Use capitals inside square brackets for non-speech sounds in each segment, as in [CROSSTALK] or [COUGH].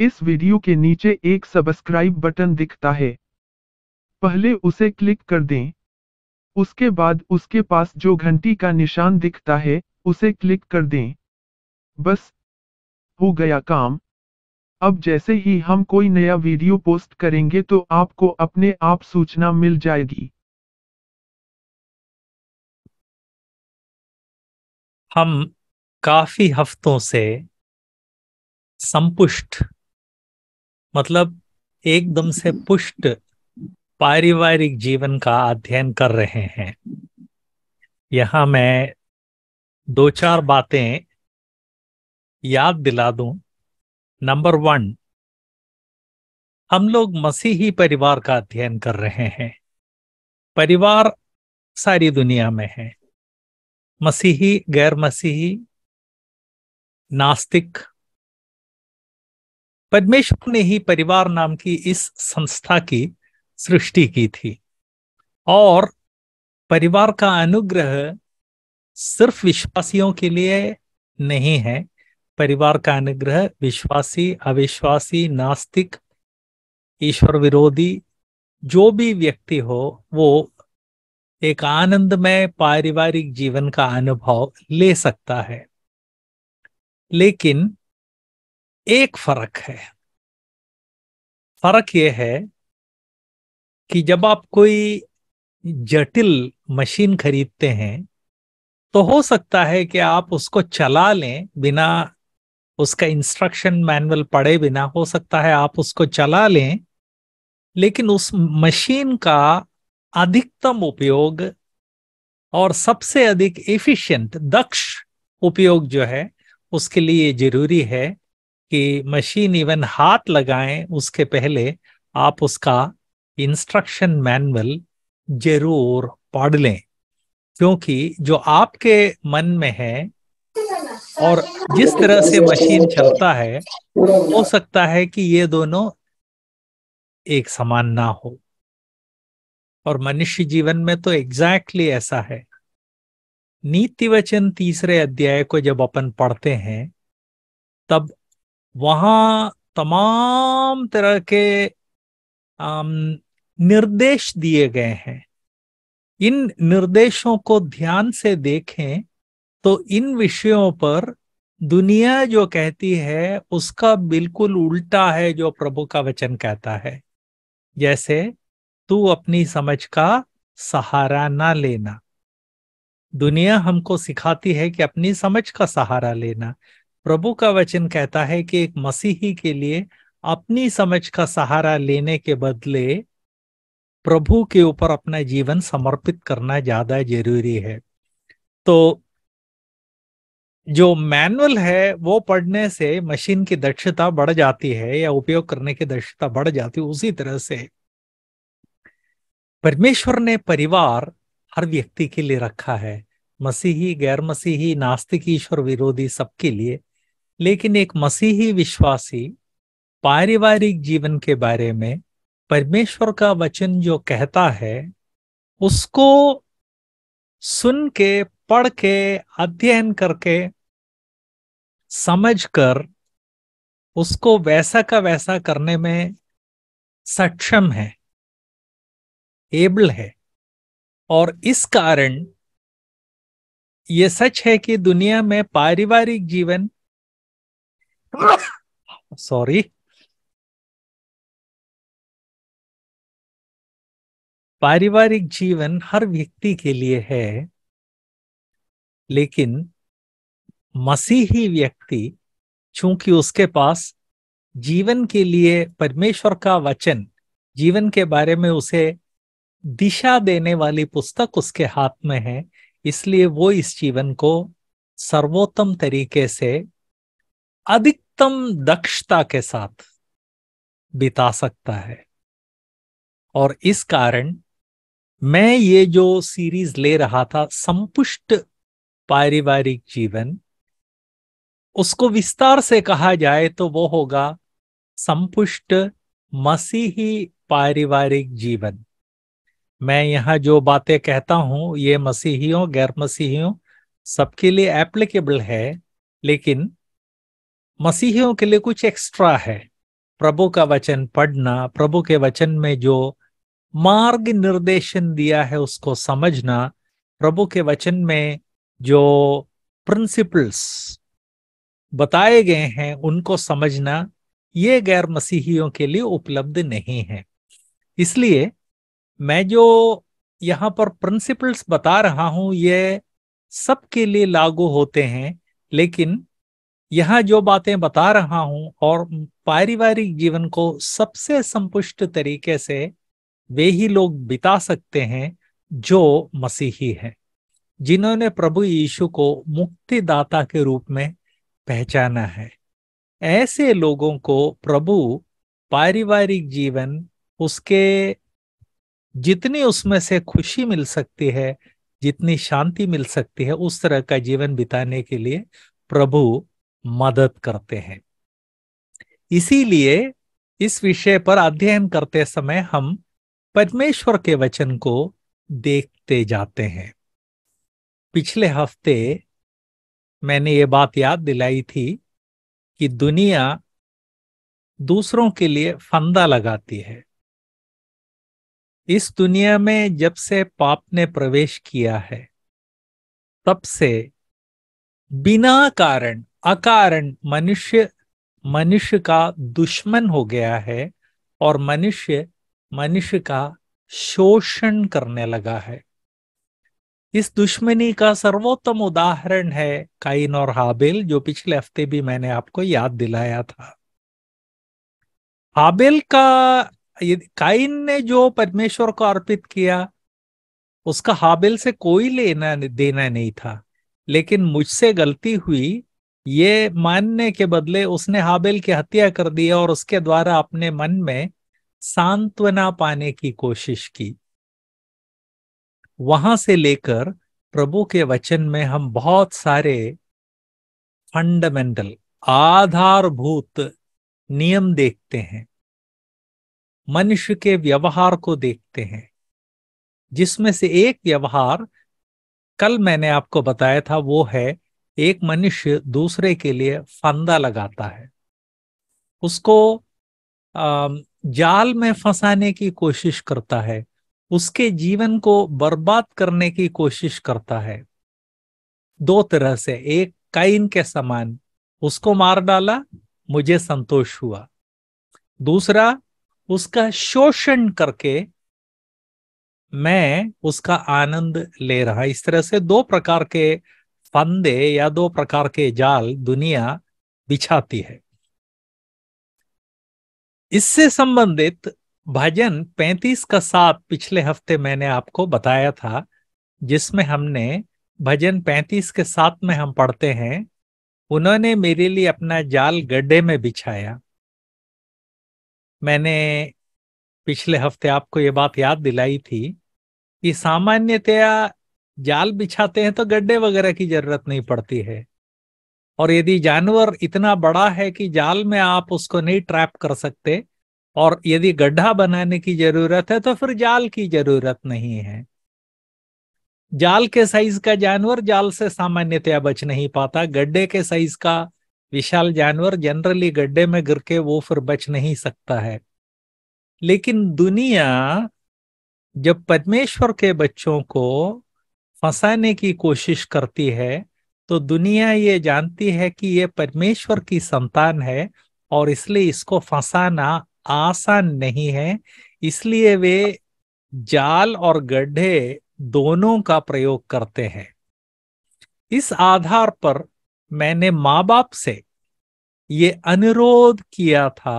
इस वीडियो के नीचे एक सब्सक्राइब बटन दिखता है पहले उसे क्लिक कर दें उसके बाद उसके पास जो घंटी का निशान दिखता है उसे क्लिक कर दें बस हो गया काम अब जैसे ही हम कोई नया वीडियो पोस्ट करेंगे तो आपको अपने आप सूचना मिल जाएगी हम काफी हफ्तों से संपुष्ट मतलब एकदम से पुष्ट पारिवारिक जीवन का अध्ययन कर रहे हैं यहां मैं दो चार बातें याद दिला दूं नंबर वन हम लोग मसीही परिवार का अध्ययन कर रहे हैं परिवार सारी दुनिया में है मसीही गैर मसीही नास्तिक परमेश्वर ने ही परिवार नाम की इस संस्था की सृष्टि की थी और परिवार का अनुग्रह सिर्फ विश्वासियों के लिए नहीं है परिवार का अनुग्रह विश्वासी अविश्वासी नास्तिक ईश्वर विरोधी जो भी व्यक्ति हो वो एक आनंदमय पारिवारिक जीवन का अनुभव ले सकता है लेकिन एक फर्क है फर्क यह है कि जब आप कोई जटिल मशीन खरीदते हैं तो हो सकता है कि आप उसको चला लें बिना उसका इंस्ट्रक्शन मैनुअल पढ़े बिना हो सकता है आप उसको चला लें लेकिन उस मशीन का अधिकतम उपयोग और सबसे अधिक एफिशिएंट दक्ष उपयोग जो है उसके लिए जरूरी है कि मशीन इवन हाथ लगाए उसके पहले आप उसका इंस्ट्रक्शन मैनुअल जरूर पढ़ लें क्योंकि जो आपके मन में है और जिस तरह से मशीन चलता है हो सकता है कि ये दोनों एक समान ना हो और मनुष्य जीवन में तो एग्जैक्टली exactly ऐसा है नीति वचन तीसरे अध्याय को जब अपन पढ़ते हैं तब वहाँ तमाम तरह के निर्देश दिए गए हैं इन निर्देशों को ध्यान से देखें तो इन विषयों पर दुनिया जो कहती है उसका बिल्कुल उल्टा है जो प्रभु का वचन कहता है जैसे तू अपनी समझ का सहारा ना लेना दुनिया हमको सिखाती है कि अपनी समझ का सहारा लेना प्रभु का वचन कहता है कि एक मसीही के लिए अपनी समझ का सहारा लेने के बदले प्रभु के ऊपर अपना जीवन समर्पित करना ज्यादा जरूरी है तो जो मैनुअल है वो पढ़ने से मशीन की दक्षता बढ़ जाती है या उपयोग करने की दक्षता बढ़ जाती है उसी तरह से परमेश्वर ने परिवार हर व्यक्ति के लिए रखा है मसीही गैर मसीही नास्तिक ईश्वर विरोधी सबके लिए लेकिन एक मसीही विश्वासी पारिवारिक जीवन के बारे में परमेश्वर का वचन जो कहता है उसको सुन के पढ़ के अध्ययन करके समझकर उसको वैसा का वैसा करने में सक्षम है एबल है और इस कारण ये सच है कि दुनिया में पारिवारिक जीवन सॉरी [LAUGHS] पारिवारिक जीवन हर व्यक्ति के लिए है लेकिन मसीही व्यक्ति चूंकि उसके पास जीवन के लिए परमेश्वर का वचन जीवन के बारे में उसे दिशा देने वाली पुस्तक उसके हाथ में है इसलिए वो इस जीवन को सर्वोत्तम तरीके से अधिक उत्तम दक्षता के साथ बिता सकता है और इस कारण मैं ये जो सीरीज ले रहा था संपुष्ट पारिवारिक जीवन उसको विस्तार से कहा जाए तो वो होगा संपुष्ट मसीही पारिवारिक जीवन मैं यहाँ जो बातें कहता हूँ ये मसीहियों गैर मसीहियों सबके लिए एप्लीकेबल है लेकिन मसीहियों के लिए कुछ एक्स्ट्रा है प्रभु का वचन पढ़ना प्रभु के वचन में जो मार्ग निर्देशन दिया है उसको समझना प्रभु के वचन में जो प्रिंसिपल्स बताए गए हैं उनको समझना ये गैर मसीहियों के लिए उपलब्ध नहीं है इसलिए मैं जो यहाँ पर प्रिंसिपल्स बता रहा हूँ ये सबके लिए लागू होते हैं लेकिन यहाँ जो बातें बता रहा हूं और पारिवारिक जीवन को सबसे संपुष्ट तरीके से वे ही लोग बिता सकते हैं जो मसीही हैं जिन्होंने प्रभु यीशु को मुक्तिदाता के रूप में पहचाना है ऐसे लोगों को प्रभु पारिवारिक जीवन उसके जितनी उसमें से खुशी मिल सकती है जितनी शांति मिल सकती है उस तरह का जीवन बिताने के लिए प्रभु मदद करते हैं इसीलिए इस विषय पर अध्ययन करते समय हम परमेश्वर के वचन को देखते जाते हैं पिछले हफ्ते मैंने ये बात याद दिलाई थी कि दुनिया दूसरों के लिए फंदा लगाती है इस दुनिया में जब से पाप ने प्रवेश किया है तब से बिना कारण अकारण मनुष्य मनुष्य का दुश्मन हो गया है और मनुष्य मनुष्य का शोषण करने लगा है इस दुश्मनी का सर्वोत्तम उदाहरण है काइन और हाबिल जो पिछले हफ्ते भी मैंने आपको याद दिलाया था हाबिल का काइन ने जो परमेश्वर को अर्पित किया उसका हाबिल से कोई लेना देना नहीं था लेकिन मुझसे गलती हुई ये मानने के बदले उसने हाबिल की हत्या कर दी और उसके द्वारा अपने मन में सांत्वना पाने की कोशिश की वहां से लेकर प्रभु के वचन में हम बहुत सारे फंडामेंटल आधारभूत नियम देखते हैं मनुष्य के व्यवहार को देखते हैं जिसमें से एक व्यवहार कल मैंने आपको बताया था वो है एक मनुष्य दूसरे के लिए फंदा लगाता है उसको जाल में फंसाने की कोशिश करता है उसके जीवन को बर्बाद करने की कोशिश करता है दो तरह से एक काइन के समान उसको मार डाला मुझे संतोष हुआ दूसरा उसका शोषण करके मैं उसका आनंद ले रहा इस तरह से दो प्रकार के फंदे या दो प्रकार के जाल दुनिया बिछाती है इससे संबंधित भजन 35 का साथ पिछले हफ्ते मैंने आपको बताया था जिसमें हमने भजन 35 के साथ में हम पढ़ते हैं उन्होंने मेरे लिए अपना जाल गड्ढे में बिछाया मैंने पिछले हफ्ते आपको ये बात याद दिलाई थी कि सामान्यतया जाल बिछाते हैं तो गड्ढे वगैरह की जरूरत नहीं पड़ती है और यदि जानवर इतना बड़ा है कि जाल में आप उसको नहीं ट्रैप कर सकते और यदि गड्ढा बनाने की जरूरत है तो फिर जाल की जरूरत नहीं है जाल के साइज का जानवर जाल से सामान्यतया बच नहीं पाता गड्ढे के साइज का विशाल जानवर जनरली गड्ढे में गिर के वो फिर बच नहीं सकता है लेकिन दुनिया जब पद्मेश्वर के बच्चों को फंसाने की कोशिश करती है तो दुनिया ये जानती है कि ये परमेश्वर की संतान है और इसलिए इसको फंसाना आसान नहीं है इसलिए वे जाल और गड्ढे दोनों का प्रयोग करते हैं इस आधार पर मैंने माँ बाप से ये अनुरोध किया था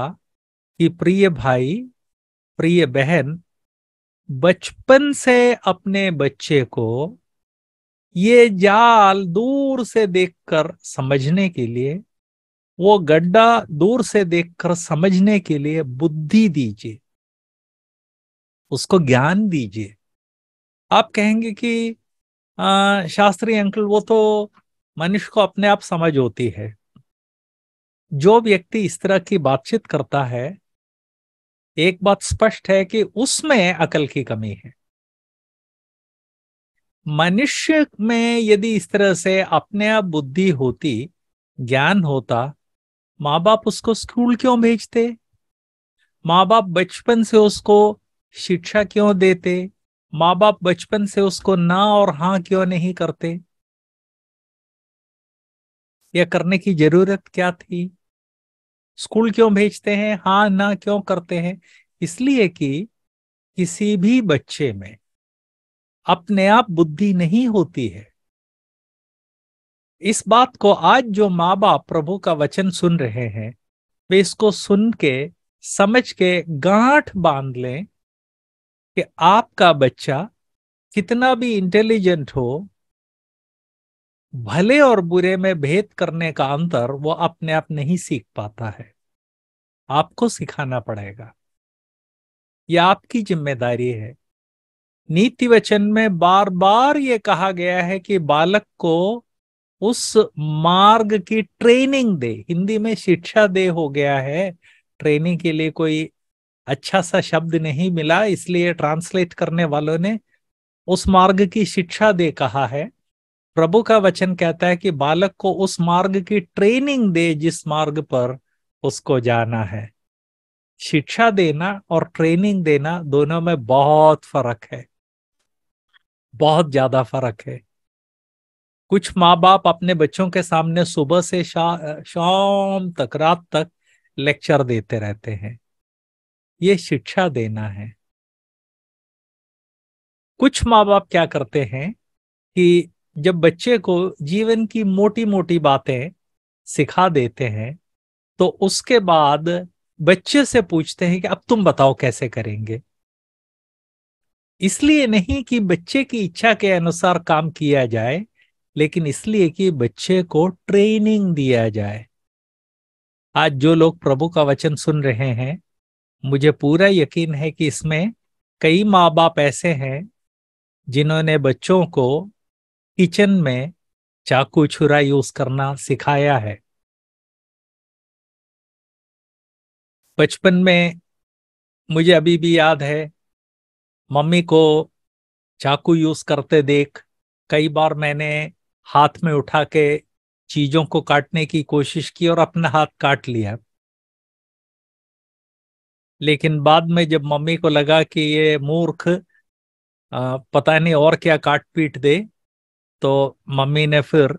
कि प्रिय भाई प्रिय बहन बचपन से अपने बच्चे को ये जाल दूर से देखकर समझने के लिए वो गड्ढा दूर से देखकर समझने के लिए बुद्धि दीजिए उसको ज्ञान दीजिए आप कहेंगे कि आ, शास्त्री अंकल वो तो मनुष्य को अपने आप समझ होती है जो व्यक्ति इस तरह की बातचीत करता है एक बात स्पष्ट है कि उसमें अकल की कमी है मनुष्य में यदि इस तरह से अपने आप बुद्धि होती ज्ञान होता माँ बाप उसको स्कूल क्यों भेजते माँ बाप बचपन से उसको शिक्षा क्यों देते माँ बाप बचपन से उसको ना और हाँ क्यों नहीं करते या करने की जरूरत क्या थी स्कूल क्यों भेजते हैं हाँ ना क्यों करते हैं इसलिए कि किसी भी बच्चे में अपने आप बुद्धि नहीं होती है इस बात को आज जो माँ बाप प्रभु का वचन सुन रहे हैं वे इसको सुन के समझ के गांठ बांध लें कि आपका बच्चा कितना भी इंटेलिजेंट हो भले और बुरे में भेद करने का अंतर वो अपने आप नहीं सीख पाता है आपको सिखाना पड़ेगा यह आपकी जिम्मेदारी है नीति वचन में बार बार ये कहा गया है कि बालक को उस मार्ग की ट्रेनिंग दे हिंदी में शिक्षा दे हो गया है ट्रेनिंग के लिए कोई अच्छा सा शब्द नहीं मिला इसलिए ट्रांसलेट करने वालों ने उस मार्ग की शिक्षा दे कहा है प्रभु का वचन कहता है कि बालक को उस मार्ग की ट्रेनिंग दे जिस मार्ग पर उसको जाना है शिक्षा देना और ट्रेनिंग देना दोनों में बहुत फर्क है बहुत ज्यादा फर्क है कुछ माँ बाप अपने बच्चों के सामने सुबह से शाम तक रात तक लेक्चर देते रहते हैं ये शिक्षा देना है कुछ माँ बाप क्या करते हैं कि जब बच्चे को जीवन की मोटी मोटी बातें सिखा देते हैं तो उसके बाद बच्चे से पूछते हैं कि अब तुम बताओ कैसे करेंगे इसलिए नहीं कि बच्चे की इच्छा के अनुसार काम किया जाए लेकिन इसलिए कि बच्चे को ट्रेनिंग दिया जाए आज जो लोग प्रभु का वचन सुन रहे हैं मुझे पूरा यकीन है कि इसमें कई माँ बाप ऐसे हैं जिन्होंने बच्चों को किचन में चाकू छुरा यूज करना सिखाया है बचपन में मुझे अभी भी याद है मम्मी को चाकू यूज करते देख कई बार मैंने हाथ में उठा के चीजों को काटने की कोशिश की और अपना हाथ काट लिया लेकिन बाद में जब मम्मी को लगा कि ये मूर्ख पता नहीं और क्या काट पीट दे तो मम्मी ने फिर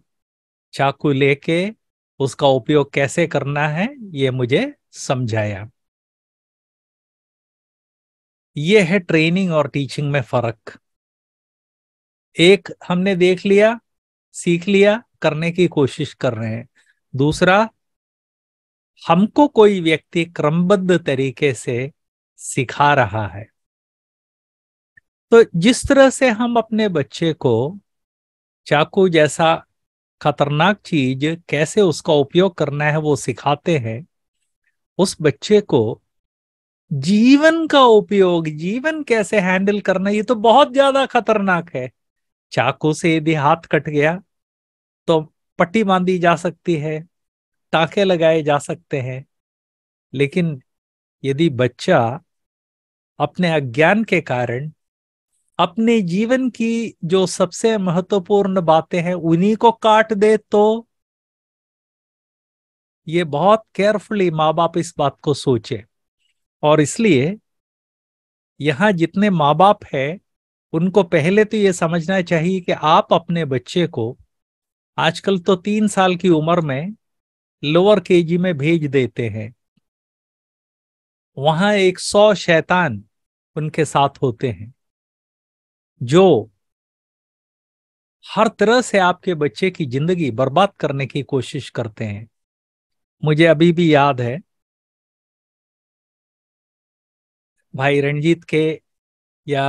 चाकू लेके उसका उपयोग कैसे करना है ये मुझे समझाया ये है ट्रेनिंग और टीचिंग में फर्क एक हमने देख लिया सीख लिया करने की कोशिश कर रहे हैं दूसरा हमको कोई व्यक्ति क्रमबद्ध तरीके से सिखा रहा है तो जिस तरह से हम अपने बच्चे को चाकू जैसा खतरनाक चीज कैसे उसका उपयोग करना है वो सिखाते हैं उस बच्चे को जीवन का उपयोग जीवन कैसे हैंडल करना ये तो बहुत ज्यादा खतरनाक है चाकू से यदि हाथ कट गया तो पट्टी बांधी जा सकती है टाके लगाए जा सकते हैं लेकिन यदि बच्चा अपने अज्ञान के कारण अपने जीवन की जो सबसे महत्वपूर्ण बातें हैं उन्हीं को काट दे तो ये बहुत केयरफुली माँ बाप इस बात को सोचे और इसलिए यहाँ जितने माँ बाप है उनको पहले तो ये समझना चाहिए कि आप अपने बच्चे को आजकल तो तीन साल की उम्र में लोअर केजी में भेज देते हैं वहां एक सौ शैतान उनके साथ होते हैं जो हर तरह से आपके बच्चे की जिंदगी बर्बाद करने की कोशिश करते हैं मुझे अभी भी याद है भाई रणजीत के या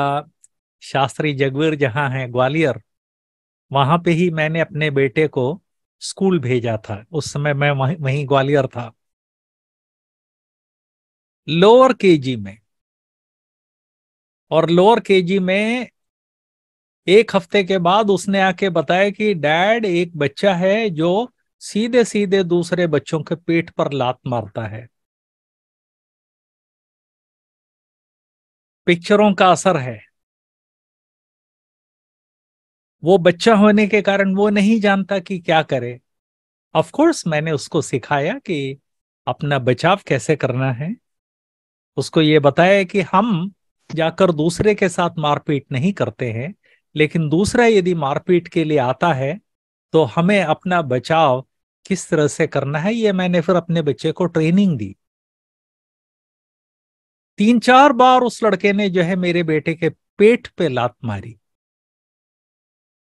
शास्त्री जगवीर जहां हैं ग्वालियर वहां पे ही मैंने अपने बेटे को स्कूल भेजा था उस समय मैं वहीं वहीं ग्वालियर था लोअर केजी में और लोअर केजी में एक हफ्ते के बाद उसने आके बताया कि डैड एक बच्चा है जो सीधे सीधे दूसरे बच्चों के पेट पर लात मारता है पिक्चरों का असर है वो बच्चा होने के कारण वो नहीं जानता कि क्या करे ऑफ कोर्स मैंने उसको सिखाया कि अपना बचाव कैसे करना है उसको ये बताया कि हम जाकर दूसरे के साथ मारपीट नहीं करते हैं लेकिन दूसरा यदि मारपीट के लिए आता है तो हमें अपना बचाव किस तरह से करना है ये मैंने फिर अपने बच्चे को ट्रेनिंग दी तीन चार बार उस लड़के ने जो है मेरे बेटे के पेट पे लात मारी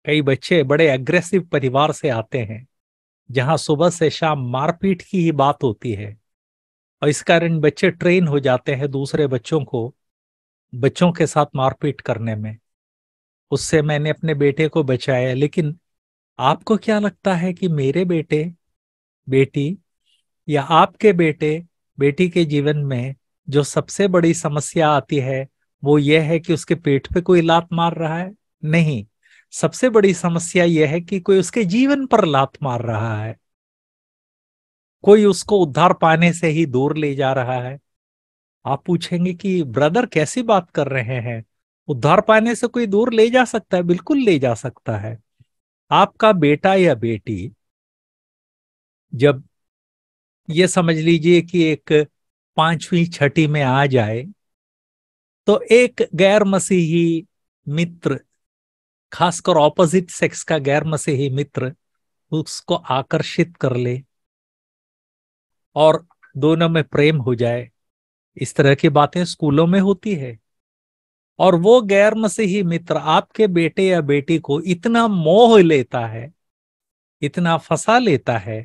कई बच्चे बड़े अग्रेसिव परिवार से आते हैं जहां सुबह से शाम मारपीट की ही बात होती है और इस कारण बच्चे ट्रेन हो जाते हैं दूसरे बच्चों को बच्चों के साथ मारपीट करने में उससे मैंने अपने बेटे को बचाया लेकिन आपको क्या लगता है कि मेरे बेटे बेटी या आपके बेटे बेटी के जीवन में जो सबसे बड़ी समस्या आती है वो ये है कि उसके पेट पे कोई लात मार रहा है नहीं सबसे बड़ी समस्या यह है कि कोई उसके जीवन पर लात मार रहा है कोई उसको उद्धार पाने से ही दूर ले जा रहा है आप पूछेंगे कि ब्रदर कैसी बात कर रहे हैं उद्धार पाने से कोई दूर ले जा सकता है बिल्कुल ले जा सकता है आपका बेटा या बेटी जब ये समझ लीजिए कि एक पांचवी छठी में आ जाए तो एक गैर मसीही मित्र खासकर ऑपोजिट सेक्स का गैर मसीही मित्र उसको आकर्षित कर ले और दोनों में प्रेम हो जाए इस तरह की बातें स्कूलों में होती है और वो गैर मसीही मित्र आपके बेटे या बेटी को इतना मोह लेता है इतना फंसा लेता है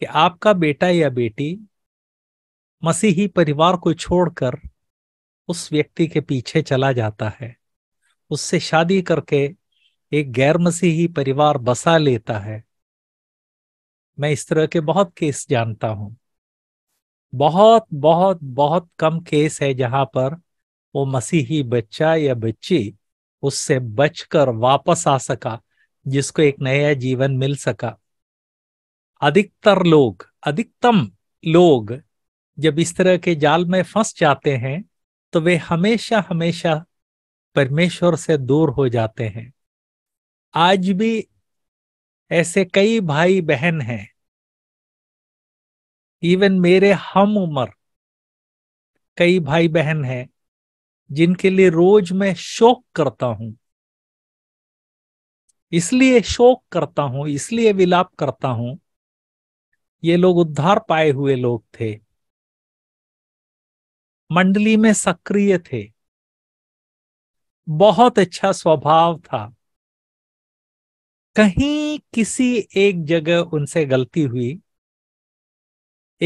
कि आपका बेटा या बेटी मसीही परिवार को छोड़कर उस व्यक्ति के पीछे चला जाता है उससे शादी करके एक गैर मसीही परिवार बसा लेता है मैं इस तरह के बहुत केस जानता हूं बहुत बहुत बहुत कम केस है जहां पर वो मसीही बच्चा या बच्ची उससे बचकर वापस आ सका जिसको एक नया जीवन मिल सका अधिकतर लोग अधिकतम लोग जब इस तरह के जाल में फंस जाते हैं तो वे हमेशा हमेशा परमेश्वर से दूर हो जाते हैं आज भी ऐसे कई भाई बहन हैं इवन मेरे हम उम्र कई भाई बहन हैं जिनके लिए रोज मैं शोक करता हूं इसलिए शोक करता हूं इसलिए विलाप करता हूं ये लोग उद्धार पाए हुए लोग थे मंडली में सक्रिय थे बहुत अच्छा स्वभाव था कहीं किसी एक जगह उनसे गलती हुई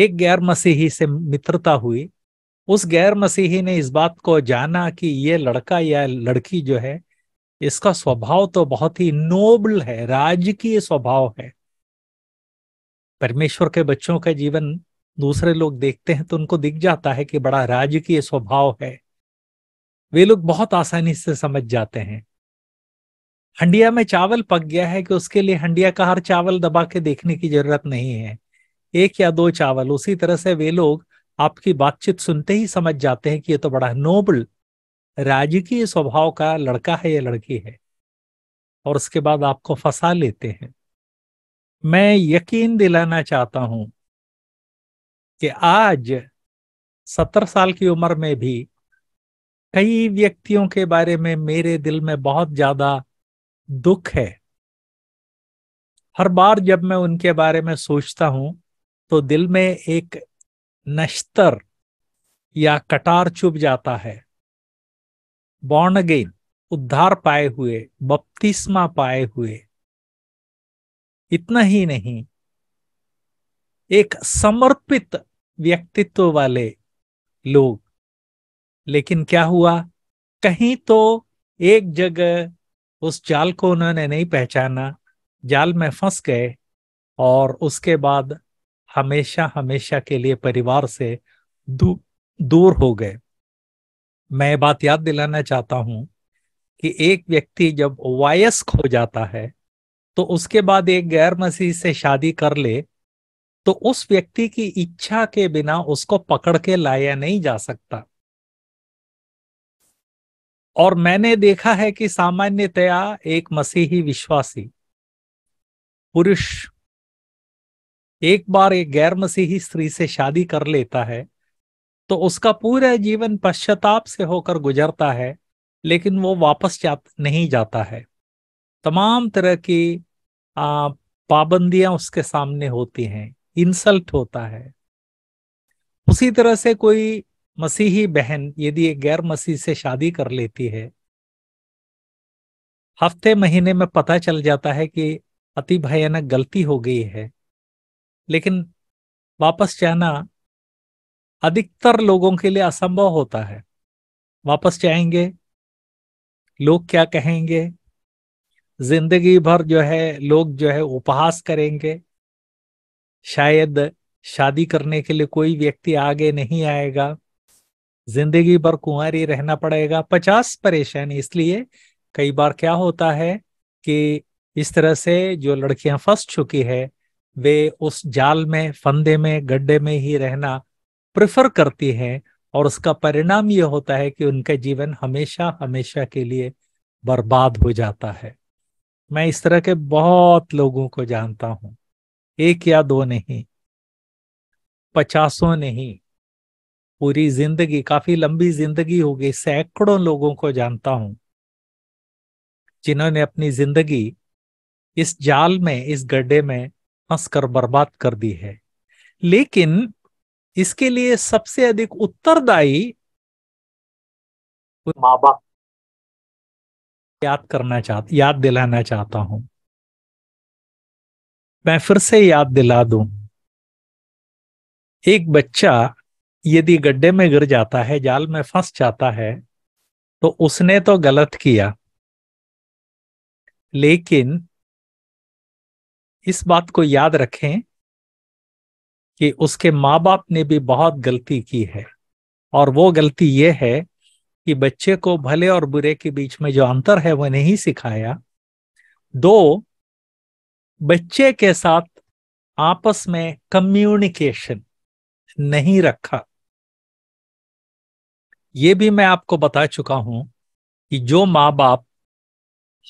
एक गैर मसीही से मित्रता हुई उस गैर मसीही ने इस बात को जाना कि ये लड़का या लड़की जो है इसका स्वभाव तो बहुत ही नोबल है राजकीय स्वभाव है परमेश्वर के बच्चों का जीवन दूसरे लोग देखते हैं तो उनको दिख जाता है कि बड़ा राजकीय स्वभाव है वे लोग बहुत आसानी से समझ जाते हैं हंडिया में चावल पक गया है कि उसके लिए हंडिया का हर चावल दबा के देखने की जरूरत नहीं है एक या दो चावल उसी तरह से वे लोग आपकी बातचीत सुनते ही समझ जाते हैं कि ये तो बड़ा नोबल राजकीय स्वभाव का लड़का है या लड़की है और उसके बाद आपको फंसा लेते हैं मैं यकीन दिलाना चाहता हूं कि आज सत्तर साल की उम्र में भी कई व्यक्तियों के बारे में मेरे दिल में बहुत ज्यादा दुख है हर बार जब मैं उनके बारे में सोचता हूं तो दिल में एक नश्तर या कटार चुभ जाता है बॉर्न अगेन उद्धार पाए हुए बपतिस्मा पाए हुए इतना ही नहीं एक समर्पित व्यक्तित्व वाले लोग लेकिन क्या हुआ कहीं तो एक जगह उस जाल को उन्होंने नहीं पहचाना जाल में फंस गए और उसके बाद हमेशा हमेशा के लिए परिवार से दू, दूर हो गए मैं बात याद दिलाना चाहता हूं कि एक व्यक्ति जब वायस हो जाता है तो उसके बाद एक गैर मसीह से शादी कर ले तो उस व्यक्ति की इच्छा के बिना उसको पकड़ के लाया नहीं जा सकता और मैंने देखा है कि सामान्यतया एक मसीही विश्वासी पुरुष एक बार एक गैर मसीही स्त्री से शादी कर लेता है तो उसका पूरा जीवन पश्चाताप से होकर गुजरता है लेकिन वो वापस जा नहीं जाता है तमाम तरह की पाबंदियां उसके सामने होती हैं इंसल्ट होता है उसी तरह से कोई मसीही बहन यदि एक गैर मसीह से शादी कर लेती है हफ्ते महीने में पता चल जाता है कि अति भयानक गलती हो गई है लेकिन वापस जाना अधिकतर लोगों के लिए असंभव होता है वापस जाएंगे लोग क्या कहेंगे जिंदगी भर जो है लोग जो है उपहास करेंगे शायद शादी करने के लिए कोई व्यक्ति आगे नहीं आएगा जिंदगी भर कुंवारी रहना पड़ेगा पचास परेशानी इसलिए कई बार क्या होता है कि इस तरह से जो लड़कियां फंस चुकी है वे उस जाल में फंदे में गड्ढे में ही रहना प्रेफर करती हैं और उसका परिणाम यह होता है कि उनका जीवन हमेशा हमेशा के लिए बर्बाद हो जाता है मैं इस तरह के बहुत लोगों को जानता हूं एक या दो नहीं पचासों नहीं पूरी जिंदगी काफी लंबी जिंदगी होगी सैकड़ों लोगों को जानता हूं जिन्होंने अपनी जिंदगी इस जाल में इस गड्ढे में फंसकर बर्बाद कर दी है लेकिन इसके लिए सबसे अधिक उत्तरदायी माँ बाप याद करना चाह याद दिलाना चाहता हूं मैं फिर से याद दिला दूं एक बच्चा यदि गड्ढे में गिर जाता है जाल में फंस जाता है तो उसने तो गलत किया लेकिन इस बात को याद रखें कि उसके माँ बाप ने भी बहुत गलती की है और वो गलती ये है कि बच्चे को भले और बुरे के बीच में जो अंतर है वह नहीं सिखाया दो बच्चे के साथ आपस में कम्युनिकेशन नहीं रखा ये भी मैं आपको बता चुका हूं कि जो माँ बाप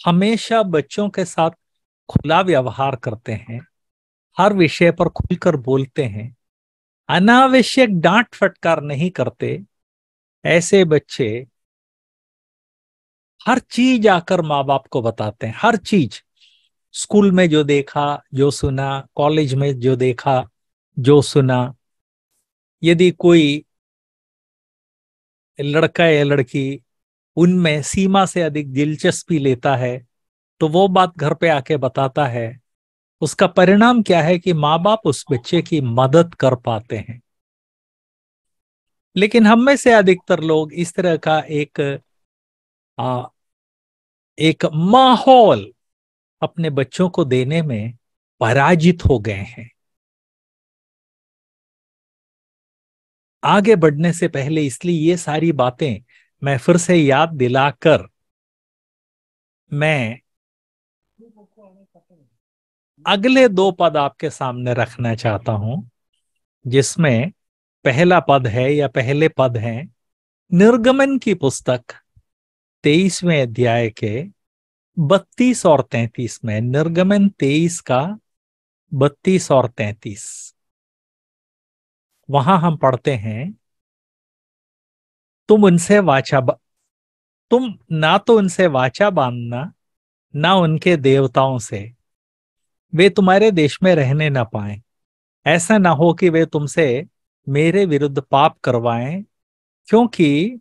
हमेशा बच्चों के साथ खुला व्यवहार करते हैं हर विषय पर खुलकर बोलते हैं अनावश्यक डांट फटकार नहीं करते ऐसे बच्चे हर चीज आकर माँ बाप को बताते हैं हर चीज स्कूल में जो देखा जो सुना कॉलेज में जो देखा जो सुना यदि कोई लड़का या लड़की उनमें सीमा से अधिक दिलचस्पी लेता है तो वो बात घर पे आके बताता है उसका परिणाम क्या है कि माँ बाप उस बच्चे की मदद कर पाते हैं लेकिन हम में से अधिकतर लोग इस तरह का एक आ, एक माहौल अपने बच्चों को देने में पराजित हो गए हैं आगे बढ़ने से पहले इसलिए ये सारी बातें मैं फिर से याद दिलाकर मैं अगले दो पद आपके सामने रखना चाहता हूं जिसमें पहला पद है या पहले पद है निर्गमन की पुस्तक तेईसवें अध्याय के बत्तीस और तैतीस में निर्गमन तेईस का बत्तीस और तैतीस वहां हम पढ़ते हैं तुम उनसे वाचा तुम ना तो उनसे वाचा बांधना ना उनके देवताओं से वे तुम्हारे देश में रहने ना पाए ऐसा ना हो कि वे तुमसे मेरे विरुद्ध पाप करवाएं क्योंकि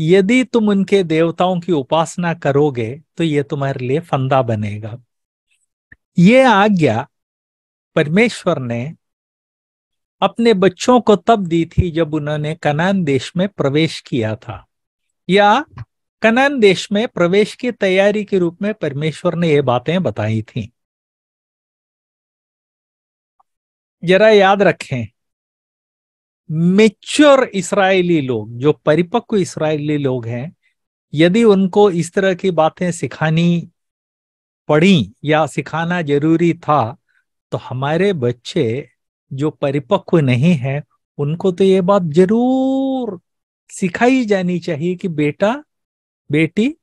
यदि तुम उनके देवताओं की उपासना करोगे तो ये तुम्हारे लिए फंदा बनेगा ये आज्ञा परमेश्वर ने अपने बच्चों को तब दी थी जब उन्होंने कनान देश में प्रवेश किया था या कनान देश में प्रवेश की तैयारी के रूप में परमेश्वर ने ये बातें बताई थी जरा याद रखें मेच्योर इसराइली लोग जो परिपक्व इसराइली लोग हैं यदि उनको इस तरह की बातें सिखानी पड़ी या सिखाना जरूरी था तो हमारे बच्चे जो परिपक्व नहीं है उनको तो ये बात जरूर सिखाई जानी चाहिए कि बेटा बेटी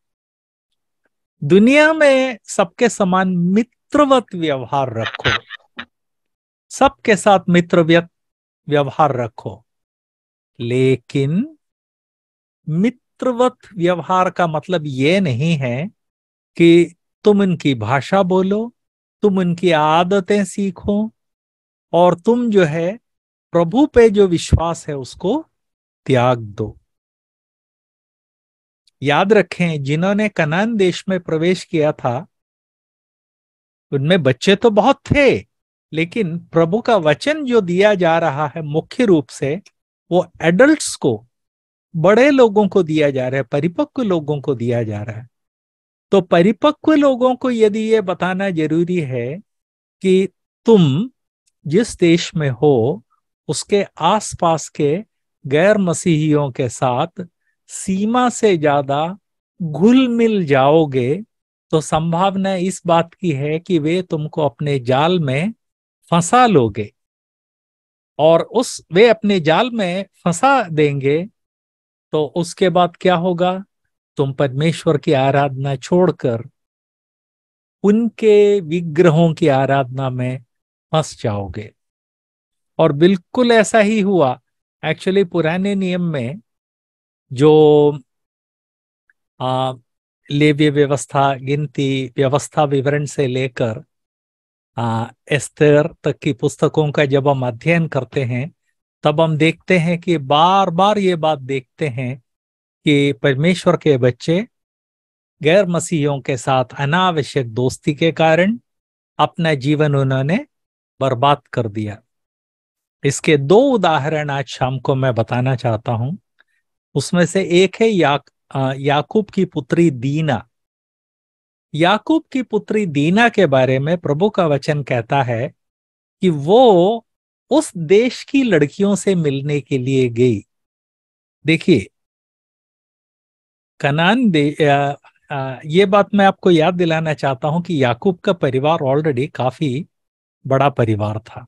दुनिया में सबके समान मित्रवत व्यवहार रखो सबके साथ मित्रवत व्यवहार रखो लेकिन मित्रवत व्यवहार का मतलब ये नहीं है कि तुम इनकी भाषा बोलो तुम उनकी आदतें सीखो और तुम जो है प्रभु पे जो विश्वास है उसको त्याग दो याद रखें जिन्होंने कनान देश में प्रवेश किया था उनमें बच्चे तो बहुत थे लेकिन प्रभु का वचन जो दिया जा रहा है मुख्य रूप से वो एडल्ट्स को बड़े लोगों को दिया जा रहा है परिपक्व लोगों को दिया जा रहा है तो परिपक्व लोगों को यदि ये बताना जरूरी है कि तुम जिस देश में हो उसके आसपास के गैर मसीहियों के साथ सीमा से ज्यादा घुल मिल जाओगे तो संभावना इस बात की है कि वे तुमको अपने जाल में फंसा लोगे और उस वे अपने जाल में फंसा देंगे तो उसके बाद क्या होगा तुम परमेश्वर की आराधना छोड़कर उनके विग्रहों की आराधना में फंस जाओगे और बिल्कुल ऐसा ही हुआ एक्चुअली पुराने नियम में जो लेव्य व्यवस्था गिनती व्यवस्था विवरण से लेकर स्तर एस्तर तक की पुस्तकों का जब हम अध्ययन करते हैं तब हम देखते हैं कि बार बार ये बात देखते हैं कि परमेश्वर के बच्चे गैर मसीहियों के साथ अनावश्यक दोस्ती के कारण अपना जीवन उन्होंने बर्बाद कर दिया इसके दो उदाहरण आज शाम को मैं बताना चाहता हूं उसमें से एक है या, याकूब की पुत्री दीना याकूब की पुत्री दीना के बारे में प्रभु का वचन कहता है कि वो उस देश की लड़कियों से मिलने के लिए गई देखिए कनान दे आ, आ, ये बात मैं आपको याद दिलाना चाहता हूं कि याकूब का परिवार ऑलरेडी काफी बड़ा परिवार था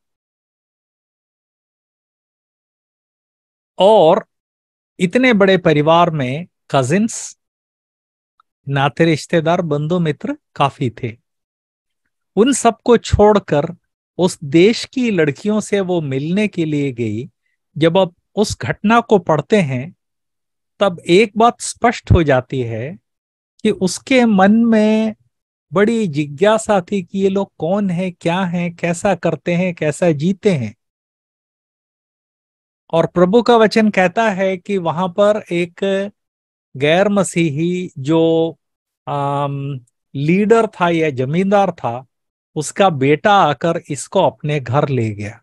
और इतने बड़े परिवार में कजिन्स नाते रिश्तेदार बंधु मित्र काफी थे उन सबको छोड़कर उस देश की लड़कियों से वो मिलने के लिए गई जब अब उस घटना को पढ़ते हैं तब एक बात स्पष्ट हो जाती है कि उसके मन में बड़ी जिज्ञासा थी कि ये लोग कौन है क्या है कैसा करते हैं कैसा जीते हैं और प्रभु का वचन कहता है कि वहां पर एक गैर मसीही जो आम, लीडर था या जमींदार था उसका बेटा आकर इसको अपने घर ले गया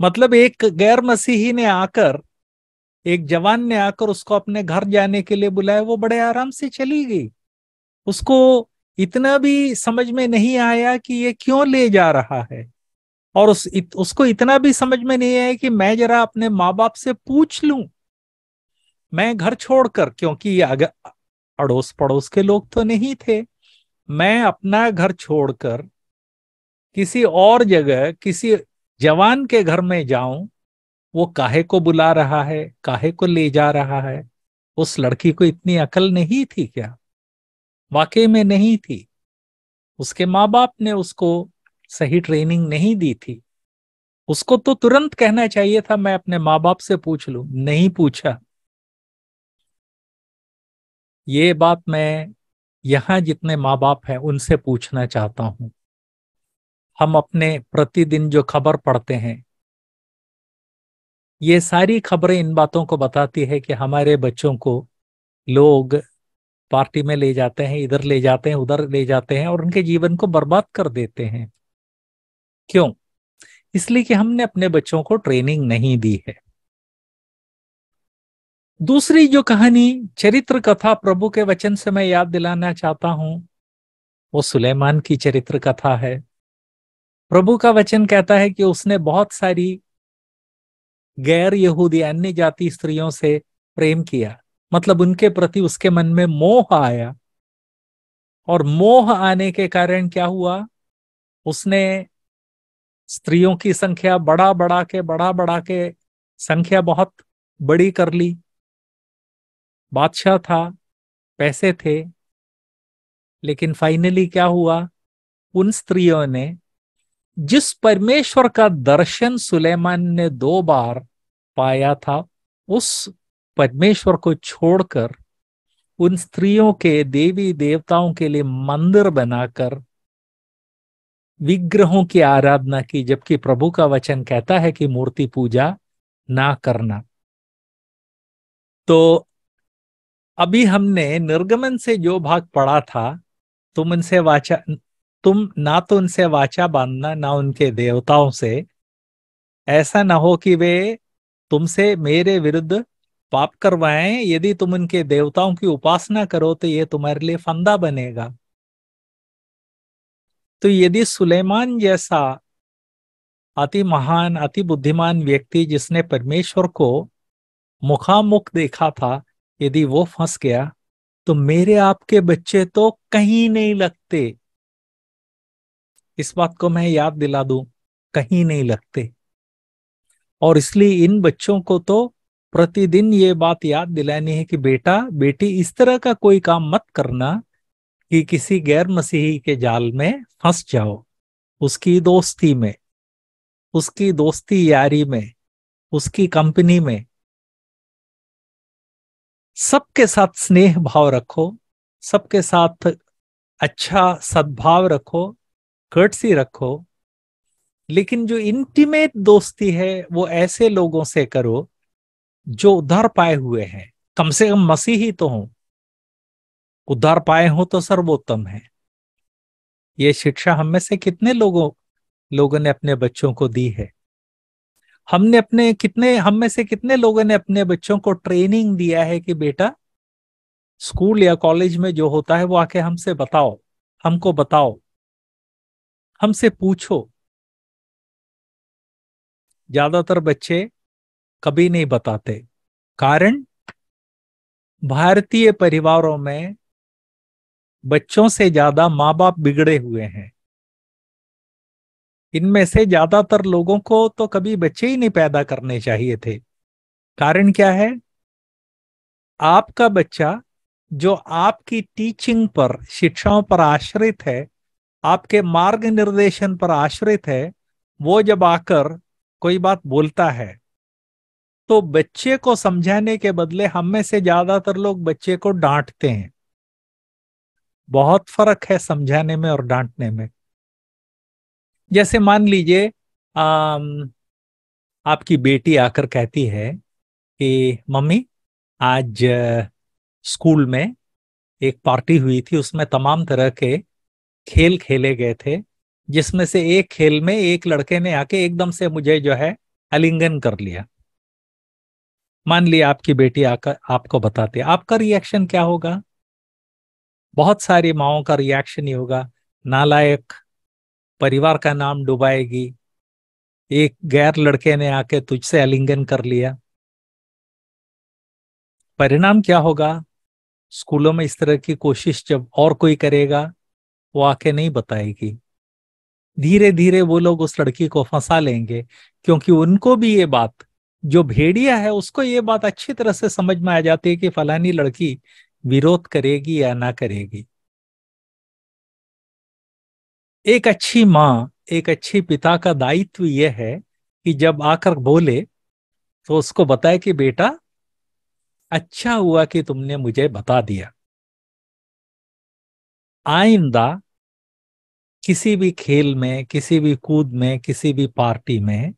मतलब एक गैर मसीही ने आकर एक जवान ने आकर उसको अपने घर जाने के लिए बुलाया वो बड़े आराम से चली गई उसको इतना भी समझ में नहीं आया कि ये क्यों ले जा रहा है और उस इत, उसको इतना भी समझ में नहीं आया कि मैं जरा अपने माँ बाप से पूछ लूं मैं घर छोड़कर क्योंकि अगर अड़ोस पड़ोस के लोग तो नहीं थे मैं अपना घर छोड़कर किसी और जगह किसी जवान के घर में जाऊं वो काहे को बुला रहा है काहे को ले जा रहा है उस लड़की को इतनी अकल नहीं थी क्या वाकई में नहीं थी उसके माँ बाप ने उसको सही ट्रेनिंग नहीं दी थी उसको तो तुरंत कहना चाहिए था मैं अपने माँ बाप से पूछ लू नहीं पूछा ये बात मैं यहाँ जितने माँ बाप हैं उनसे पूछना चाहता हूँ हम अपने प्रतिदिन जो खबर पढ़ते हैं ये सारी खबरें इन बातों को बताती है कि हमारे बच्चों को लोग पार्टी में ले जाते हैं इधर ले जाते हैं उधर ले जाते हैं और उनके जीवन को बर्बाद कर देते हैं क्यों इसलिए कि हमने अपने बच्चों को ट्रेनिंग नहीं दी है दूसरी जो कहानी चरित्र कथा प्रभु के वचन से मैं याद दिलाना चाहता हूं वो सुलेमान की चरित्र कथा है प्रभु का वचन कहता है कि उसने बहुत सारी गैर यहूदी अन्य जाति स्त्रियों से प्रेम किया मतलब उनके प्रति उसके मन में मोह आया और मोह आने के कारण क्या हुआ उसने स्त्रियों की संख्या बड़ा बड़ा के बड़ा बड़ा के संख्या बहुत बड़ी कर ली बादशाह था पैसे थे लेकिन फाइनली क्या हुआ उन स्त्रियों ने जिस परमेश्वर का दर्शन सुलेमान ने दो बार पाया था उस परमेश्वर को छोड़कर उन स्त्रियों के देवी देवताओं के लिए मंदिर बनाकर विग्रहों की आराधना की जबकि प्रभु का वचन कहता है कि मूर्ति पूजा ना करना तो अभी हमने निर्गमन से जो भाग पढ़ा था तुम उनसे वाचा तुम ना तो उनसे वाचा बांधना ना उनके देवताओं से ऐसा ना हो कि वे तुमसे मेरे विरुद्ध पाप करवाएं यदि तुम उनके देवताओं की उपासना करो तो ये तुम्हारे लिए फंदा बनेगा तो यदि सुलेमान जैसा अति महान अति बुद्धिमान व्यक्ति जिसने परमेश्वर को मुखामुख देखा था यदि वो फंस गया तो मेरे आपके बच्चे तो कहीं नहीं लगते इस बात को मैं याद दिला दूं कहीं नहीं लगते और इसलिए इन बच्चों को तो प्रतिदिन ये बात याद दिलानी है कि बेटा बेटी इस तरह का कोई काम मत करना कि किसी गैर मसीही के जाल में फंस जाओ उसकी दोस्ती में उसकी दोस्ती यारी में उसकी कंपनी में सबके साथ स्नेह भाव रखो सबके साथ अच्छा सद्भाव रखो कर्टसी रखो लेकिन जो इंटीमेट दोस्ती है वो ऐसे लोगों से करो जो उधार पाए हुए हैं कम से कम मसीही तो हों उधार पाए हो तो सर्वोत्तम है ये शिक्षा हम में से कितने लोगों लोगों ने अपने बच्चों को दी है हमने अपने कितने हम में से कितने लोगों ने अपने बच्चों को ट्रेनिंग दिया है कि बेटा स्कूल या कॉलेज में जो होता है वो आके हमसे बताओ हमको बताओ हमसे पूछो ज्यादातर बच्चे कभी नहीं बताते कारण भारतीय परिवारों में बच्चों से ज्यादा माँ बाप बिगड़े हुए हैं इनमें से ज्यादातर लोगों को तो कभी बच्चे ही नहीं पैदा करने चाहिए थे कारण क्या है आपका बच्चा जो आपकी टीचिंग पर शिक्षाओं पर आश्रित है आपके मार्ग निर्देशन पर आश्रित है वो जब आकर कोई बात बोलता है तो बच्चे को समझाने के बदले हम में से ज्यादातर लोग बच्चे को डांटते हैं बहुत फर्क है समझाने में और डांटने में जैसे मान लीजिए आपकी बेटी आकर कहती है कि मम्मी आज स्कूल में एक पार्टी हुई थी उसमें तमाम तरह के खेल खेले गए थे जिसमें से एक खेल में एक लड़के ने आके एकदम से मुझे जो है अलिंगन कर लिया मान लिया आपकी बेटी आकर आपको बताते आपका रिएक्शन क्या होगा बहुत सारी माओ का रिएक्शन ही होगा नालायक परिवार का नाम डुबाएगी एक गैर लड़के ने आके तुझसे आलिंगन कर लिया परिणाम क्या होगा स्कूलों में इस तरह की कोशिश जब और कोई करेगा वो आके नहीं बताएगी धीरे धीरे वो लोग उस लड़की को फंसा लेंगे क्योंकि उनको भी ये बात जो भेड़िया है उसको ये बात अच्छी तरह से समझ में आ जाती है कि फलानी लड़की विरोध करेगी या ना करेगी एक अच्छी माँ एक अच्छे पिता का दायित्व यह है कि जब आकर बोले तो उसको बताए कि बेटा अच्छा हुआ कि तुमने मुझे बता दिया आइंदा किसी भी खेल में किसी भी कूद में किसी भी पार्टी में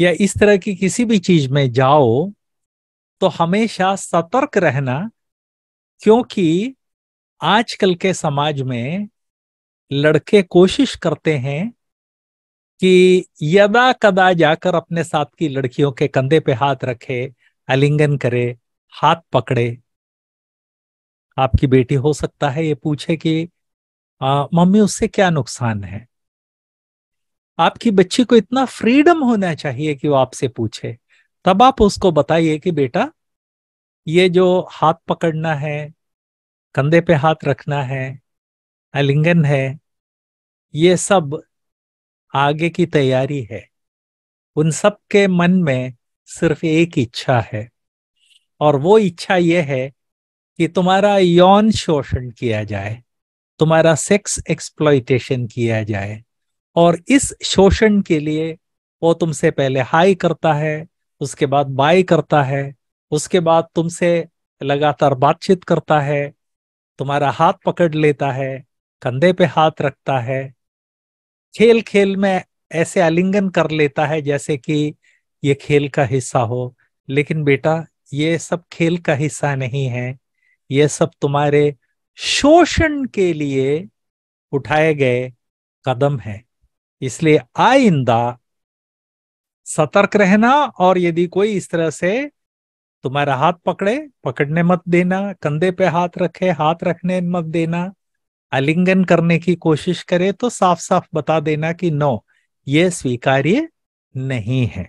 या इस तरह की किसी भी चीज में जाओ तो हमेशा सतर्क रहना क्योंकि आजकल के समाज में लड़के कोशिश करते हैं कि यदा कदा जाकर अपने साथ की लड़कियों के कंधे पे हाथ रखे आलिंगन करे हाथ पकड़े आपकी बेटी हो सकता है ये पूछे कि आ, मम्मी उससे क्या नुकसान है आपकी बच्ची को इतना फ्रीडम होना चाहिए कि वो आपसे पूछे तब आप उसको बताइए कि बेटा ये जो हाथ पकड़ना है कंधे पे हाथ रखना है आलिंगन है ये सब आगे की तैयारी है उन सब के मन में सिर्फ एक इच्छा है और वो इच्छा ये है कि तुम्हारा यौन शोषण किया जाए तुम्हारा सेक्स एक्सप्लॉयटेशन किया जाए और इस शोषण के लिए वो तुमसे पहले हाई करता है उसके बाद बाई करता है उसके बाद तुमसे लगातार बातचीत करता है तुम्हारा हाथ पकड़ लेता है कंधे पे हाथ रखता है खेल खेल में ऐसे आलिंगन कर लेता है जैसे कि ये खेल का हिस्सा हो लेकिन बेटा ये सब खेल का हिस्सा नहीं है ये सब तुम्हारे शोषण के लिए उठाए गए कदम है इसलिए आइंदा सतर्क रहना और यदि कोई इस तरह से तुम्हारा हाथ पकड़े पकड़ने मत देना कंधे पे हाथ रखे हाथ रखने मत देना आलिंगन करने की कोशिश करे तो साफ साफ बता देना कि नो ये स्वीकार्य नहीं है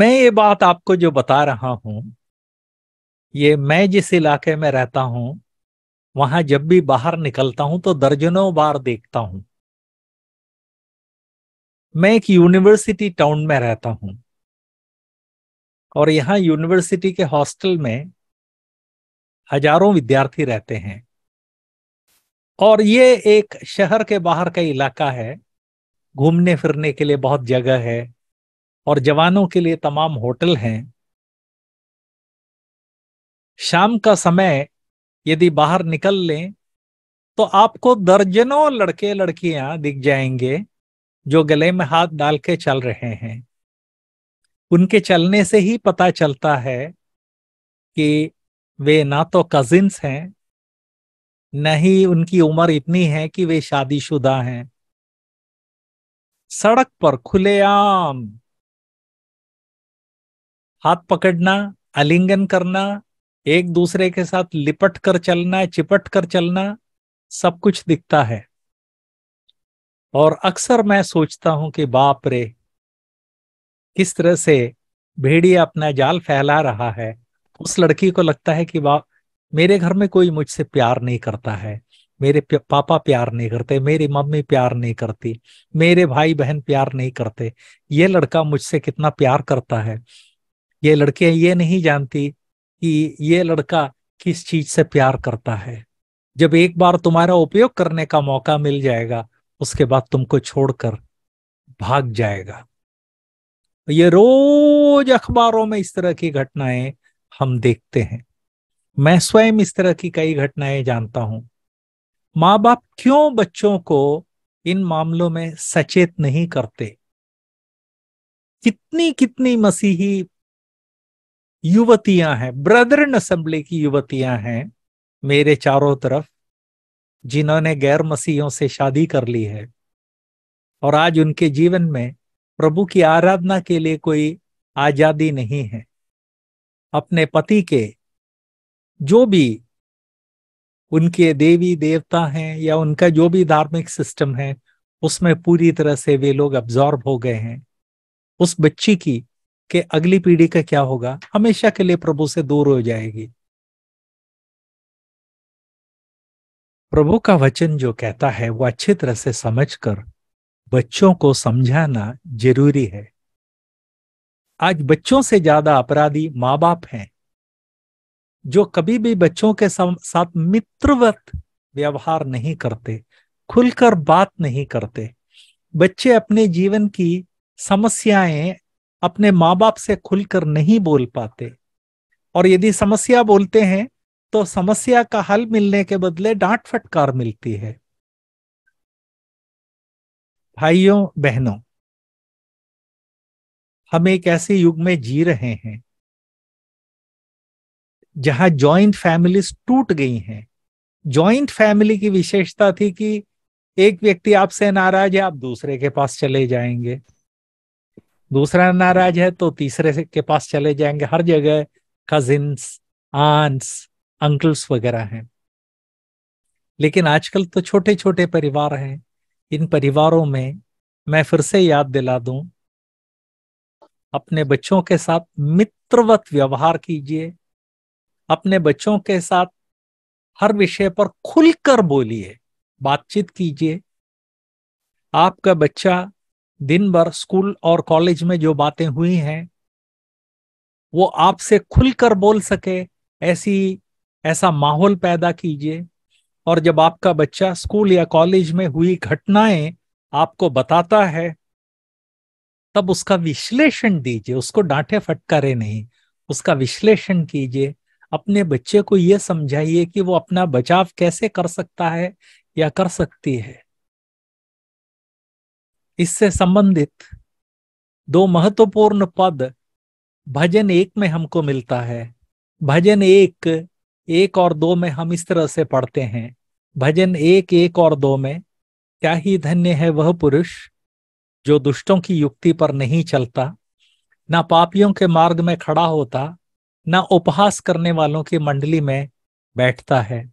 मैं ये बात आपको जो बता रहा हूं ये मैं जिस इलाके में रहता हूं वहां जब भी बाहर निकलता हूं तो दर्जनों बार देखता हूं मैं एक यूनिवर्सिटी टाउन में रहता हूं और यहां यूनिवर्सिटी के हॉस्टल में हजारों विद्यार्थी रहते हैं और ये एक शहर के बाहर का इलाका है घूमने फिरने के लिए बहुत जगह है और जवानों के लिए तमाम होटल हैं शाम का समय यदि बाहर निकल लें तो आपको दर्जनों लड़के लड़कियां दिख जाएंगे जो गले में हाथ डाल के चल रहे हैं उनके चलने से ही पता चलता है कि वे ना तो कजिन्स हैं न ही उनकी उम्र इतनी है कि वे शादीशुदा हैं सड़क पर खुलेआम हाथ पकड़ना आलिंगन करना एक दूसरे के साथ लिपट कर चलना चिपट कर चलना सब कुछ दिखता है और अक्सर मैं सोचता हूं कि बाप रे किस तरह से भेड़िया अपना जाल फैला रहा है उस लड़की को लगता है कि वाह मेरे घर में कोई मुझसे प्यार नहीं करता है मेरे पापा प्यार नहीं करते मेरी मम्मी प्यार नहीं करती मेरे भाई बहन प्यार नहीं करते ये लड़का मुझसे कितना प्यार करता है ये लड़कियां ये नहीं जानती कि ये लड़का किस चीज से प्यार करता है जब एक बार तुम्हारा उपयोग करने का मौका मिल जाएगा उसके बाद तुमको छोड़कर भाग जाएगा ये रोज अखबारों में इस तरह की घटनाएं हम देखते हैं मैं स्वयं इस तरह की कई घटनाएं जानता हूं माँ बाप क्यों बच्चों को इन मामलों में सचेत नहीं करते कितनी कितनी मसीही युवतियां हैं ब्रदरन असेंबली की युवतियां हैं मेरे चारों तरफ जिन्होंने गैर मसीहों से शादी कर ली है और आज उनके जीवन में प्रभु की आराधना के लिए कोई आजादी नहीं है अपने पति के जो भी उनके देवी देवता हैं या उनका जो भी धार्मिक सिस्टम है उसमें पूरी तरह से वे लोग अब्जॉर्ब हो गए हैं उस बच्ची की के अगली पीढ़ी का क्या होगा हमेशा के लिए प्रभु से दूर हो जाएगी प्रभु का वचन जो कहता है वो अच्छी तरह से समझकर बच्चों को समझाना जरूरी है आज बच्चों से ज्यादा अपराधी माँ बाप हैं जो कभी भी बच्चों के साथ मित्रवत व्यवहार नहीं करते खुलकर बात नहीं करते बच्चे अपने जीवन की समस्याएं अपने माँ बाप से खुलकर नहीं बोल पाते और यदि समस्या बोलते हैं तो समस्या का हल मिलने के बदले डांट फटकार मिलती है भाइयों बहनों हम एक ऐसे युग में जी रहे हैं जहां जॉइंट फैमिलीज टूट गई हैं जॉइंट फैमिली की विशेषता थी कि एक व्यक्ति आपसे नाराज है आप दूसरे के पास चले जाएंगे दूसरा नाराज है तो तीसरे के पास चले जाएंगे हर जगह कजिन्स आंट्स अंकल्स वगैरह हैं लेकिन आजकल तो छोटे छोटे परिवार हैं इन परिवारों में मैं फिर से याद दिला दूं अपने बच्चों के साथ मित्रवत व्यवहार कीजिए अपने बच्चों के साथ हर विषय पर खुलकर बोलिए बातचीत कीजिए आपका बच्चा दिन भर स्कूल और कॉलेज में जो बातें हुई हैं वो आपसे खुलकर बोल सके ऐसी ऐसा माहौल पैदा कीजिए और जब आपका बच्चा स्कूल या कॉलेज में हुई घटनाएं आपको बताता है तब उसका विश्लेषण दीजिए उसको डांटे फटकारे नहीं उसका विश्लेषण कीजिए अपने बच्चे को यह समझाइए कि वो अपना बचाव कैसे कर सकता है या कर सकती है इससे संबंधित दो महत्वपूर्ण पद भजन एक में हमको मिलता है भजन एक एक और दो में हम इस तरह से पढ़ते हैं भजन एक एक और दो में क्या ही धन्य है वह पुरुष जो दुष्टों की युक्ति पर नहीं चलता ना पापियों के मार्ग में खड़ा होता ना उपहास करने वालों की मंडली में बैठता है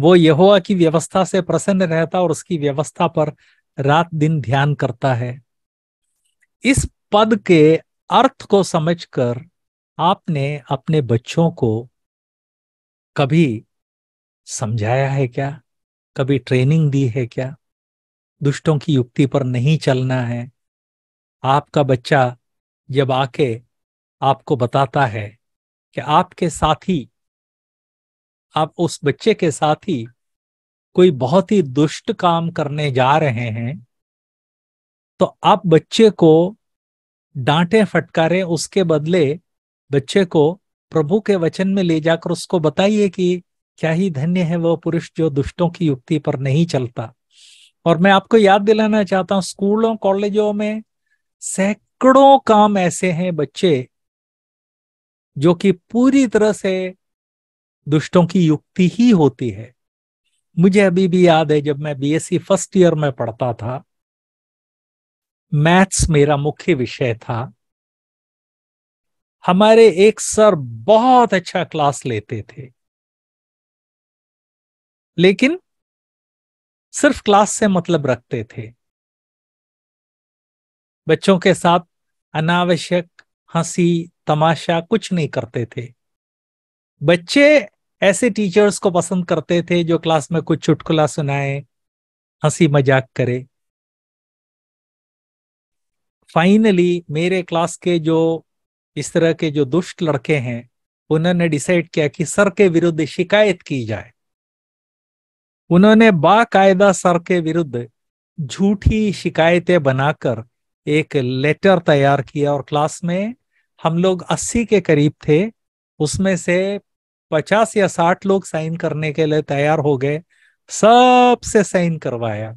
वो यहोवा की व्यवस्था से प्रसन्न रहता और उसकी व्यवस्था पर रात दिन ध्यान करता है इस पद के अर्थ को समझकर आपने अपने बच्चों को कभी समझाया है क्या कभी ट्रेनिंग दी है क्या दुष्टों की युक्ति पर नहीं चलना है आपका बच्चा जब आके आपको बताता है कि आपके साथ ही आप उस बच्चे के साथ ही कोई बहुत ही दुष्ट काम करने जा रहे हैं तो आप बच्चे को डांटे फटकारे उसके बदले बच्चे को प्रभु के वचन में ले जाकर उसको बताइए कि क्या ही धन्य है वह पुरुष जो दुष्टों की युक्ति पर नहीं चलता और मैं आपको याद दिलाना चाहता हूं स्कूलों कॉलेजों में सैकड़ों काम ऐसे हैं बच्चे जो कि पूरी तरह से दुष्टों की युक्ति ही होती है मुझे अभी भी याद है जब मैं बीएससी फर्स्ट ईयर में पढ़ता था मैथ्स मेरा मुख्य विषय था हमारे एक सर बहुत अच्छा क्लास लेते थे लेकिन सिर्फ क्लास से मतलब रखते थे बच्चों के साथ अनावश्यक हंसी तमाशा कुछ नहीं करते थे बच्चे ऐसे टीचर्स को पसंद करते थे जो क्लास में कुछ चुटकुला सुनाए हंसी मजाक करे फाइनली मेरे क्लास के जो इस तरह के जो दुष्ट लड़के हैं उन्होंने डिसाइड किया कि सर के विरुद्ध शिकायत की जाए उन्होंने बाकायदा सर के विरुद्ध झूठी शिकायतें बनाकर एक लेटर तैयार किया और क्लास में हम लोग अस्सी के करीब थे उसमें से पचास या साठ लोग साइन करने के लिए तैयार हो गए सबसे साइन करवाया